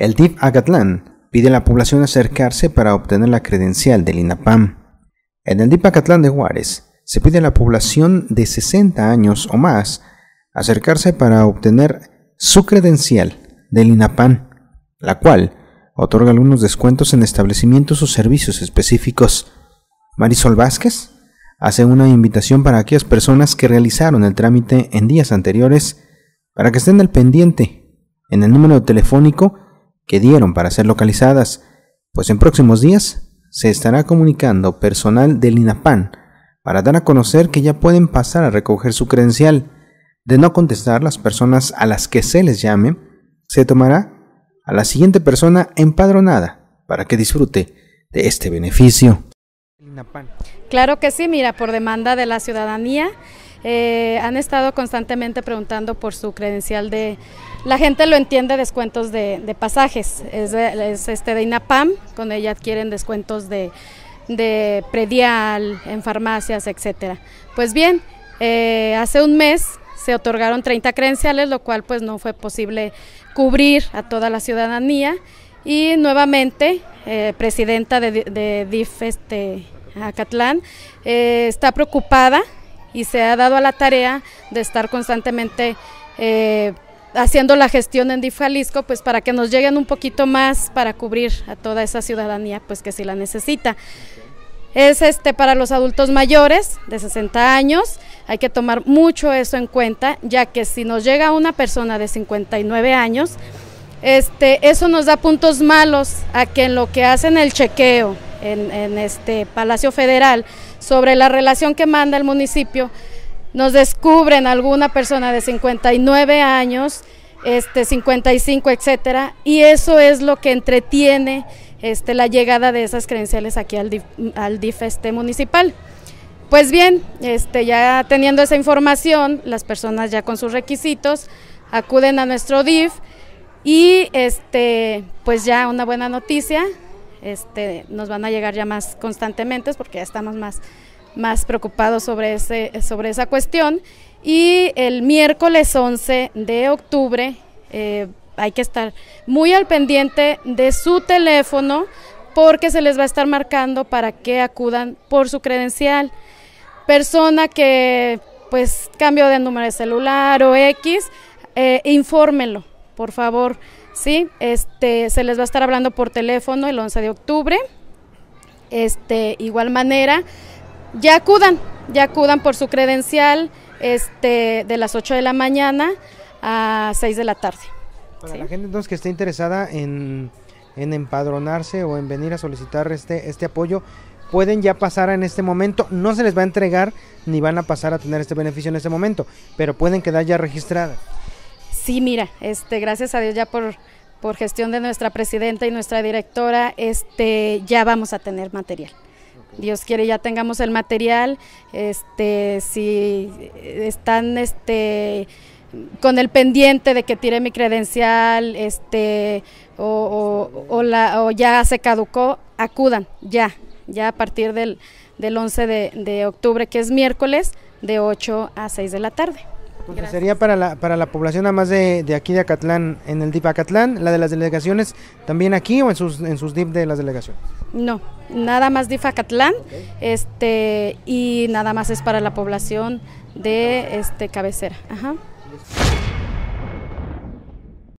El DIP Acatlán pide a la población acercarse para obtener la credencial del INAPAM. En el DIP Acatlán de Juárez se pide a la población de 60 años o más acercarse para obtener su credencial del INAPAM, la cual otorga algunos descuentos en establecimientos o servicios específicos. Marisol Vázquez hace una invitación para aquellas personas que realizaron el trámite en días anteriores para que estén al pendiente en el número telefónico que dieron para ser localizadas, pues en próximos días se estará comunicando personal del INAPAN para dar a conocer que ya pueden pasar a recoger su credencial. De no contestar las personas a las que se les llame, se tomará a la siguiente persona empadronada para que disfrute de este beneficio. Claro que sí, mira, por demanda de la ciudadanía. Eh, han estado constantemente preguntando por su credencial de... La gente lo entiende descuentos de, pasajes, es, de, este de INAPAM, con ella adquieren descuentos de, de predial, en farmacias, etcétera. Pues bien, eh, hace un mes se otorgaron 30 credenciales, lo cual pues no fue posible cubrir a toda la ciudadanía y nuevamente eh, presidenta de, de DIF este, Acatlán está preocupada y se ha dado a la tarea de estar constantemente eh, haciendo la gestión en DIF pues para que nos lleguen un poquito más para cubrir a toda esa ciudadanía, pues que sí la necesita. Es este para los adultos mayores de 60 años, hay que tomar mucho eso en cuenta, ya que si nos llega una persona de 59 años, este, eso nos da puntos malos a que en lo que hacen el chequeo en, en este Palacio Federal, sobre la relación que manda el municipio, nos descubren alguna persona de 59 años, este 55, etcétera, y eso es lo que entretiene este, la llegada de esas credenciales aquí al DIF, este, municipal. Pues bien, este, ya teniendo esa información, las personas ya con sus requisitos acuden a nuestro DIF y este, pues ya una buena noticia, este, nos van a llegar ya más constantemente porque ya estamos más, más preocupados sobre, ese, sobre esa cuestión. Y el miércoles 11 de octubre eh, hay que estar muy al pendiente de su teléfono porque se les va a estar marcando para que acudan por su credencial. Persona que pues cambio de número de celular o X, eh, infórmenlo por favor, sí, este, se les va a estar hablando por teléfono el 11 de octubre. Este, igual manera, ya acudan, ya acudan por su credencial este, de las 8 de la mañana a 6 de la tarde. Para la gente entonces que esté interesada en, en, empadronarse o en venir a solicitar este, este apoyo, pueden ya pasar en este momento. No se les va a entregar ni van a pasar a tener este beneficio en este momento, pero pueden quedar ya registradas. Sí, mira, este, gracias a Dios ya por, por gestión de nuestra presidenta y nuestra directora, este, ya vamos a tener material. Dios quiere ya tengamos el material, este, si están este, con el pendiente de que tire mi credencial, este, o, o, la, o ya se caducó, acudan ya, ya a partir del, del 11 de, de octubre, que es miércoles, de 8 a 6 de la tarde. Pues, sería para la, para la población además de, de aquí de Acatlán, en el DIP Acatlán, la de las delegaciones, ¿también aquí o en sus, en sus DIP de las delegaciones? No, nada más DIP Acatlán este, y nada más es para la población de este, cabecera. Ajá.